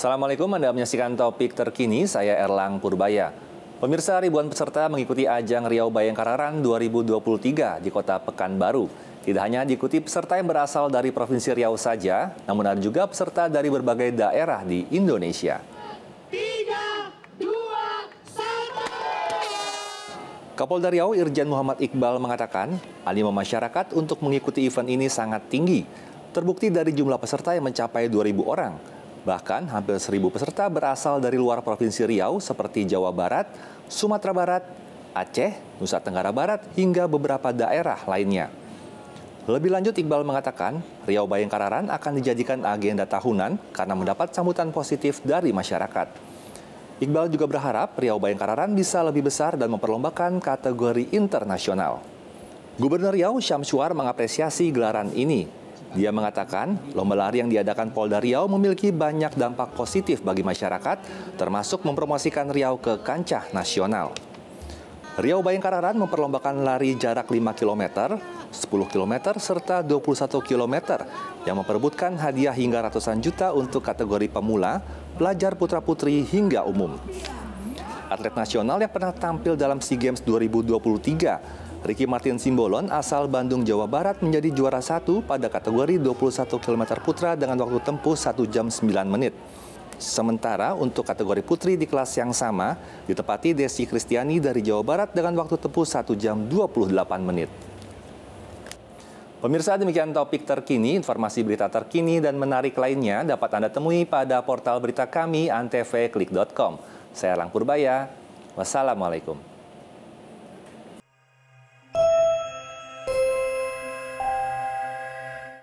Assalamualaikum, Anda menyaksikan topik terkini, saya Erlang Purbaya. Pemirsa ribuan peserta mengikuti ajang Riau Bayangkararan 2023 di kota Pekanbaru. Tidak hanya diikuti peserta yang berasal dari Provinsi Riau saja, namun ada juga peserta dari berbagai daerah di Indonesia. Kapolda Riau Irjen Muhammad Iqbal mengatakan, animo masyarakat untuk mengikuti event ini sangat tinggi, terbukti dari jumlah peserta yang mencapai 2.000 orang. Bahkan hampir seribu peserta berasal dari luar Provinsi Riau seperti Jawa Barat, Sumatera Barat, Aceh, Nusa Tenggara Barat, hingga beberapa daerah lainnya. Lebih lanjut, Iqbal mengatakan Riau Bayangkararan akan dijadikan agenda tahunan karena mendapat sambutan positif dari masyarakat. Iqbal juga berharap Riau Bayangkararan bisa lebih besar dan memperlombakan kategori internasional. Gubernur Riau Syamsuar mengapresiasi gelaran ini dia mengatakan, lomba lari yang diadakan Polda Riau memiliki banyak dampak positif bagi masyarakat, termasuk mempromosikan Riau ke kancah nasional. Riau Bayangkararan memperlombakan lari jarak 5 km, 10 km, serta 21 km yang memperebutkan hadiah hingga ratusan juta untuk kategori pemula, pelajar putra-putri hingga umum. Atlet nasional yang pernah tampil dalam SEA Games 2023 Ricky Martin Simbolon asal Bandung, Jawa Barat menjadi juara satu pada kategori 21 km putra dengan waktu tempuh 1 jam 9 menit. Sementara untuk kategori putri di kelas yang sama, ditepati Desi Kristiani dari Jawa Barat dengan waktu tempuh 1 jam 28 menit. Pemirsa demikian topik terkini, informasi berita terkini dan menarik lainnya dapat Anda temui pada portal berita kami antvklik.com. Saya Lang Purbaya, wassalamualaikum.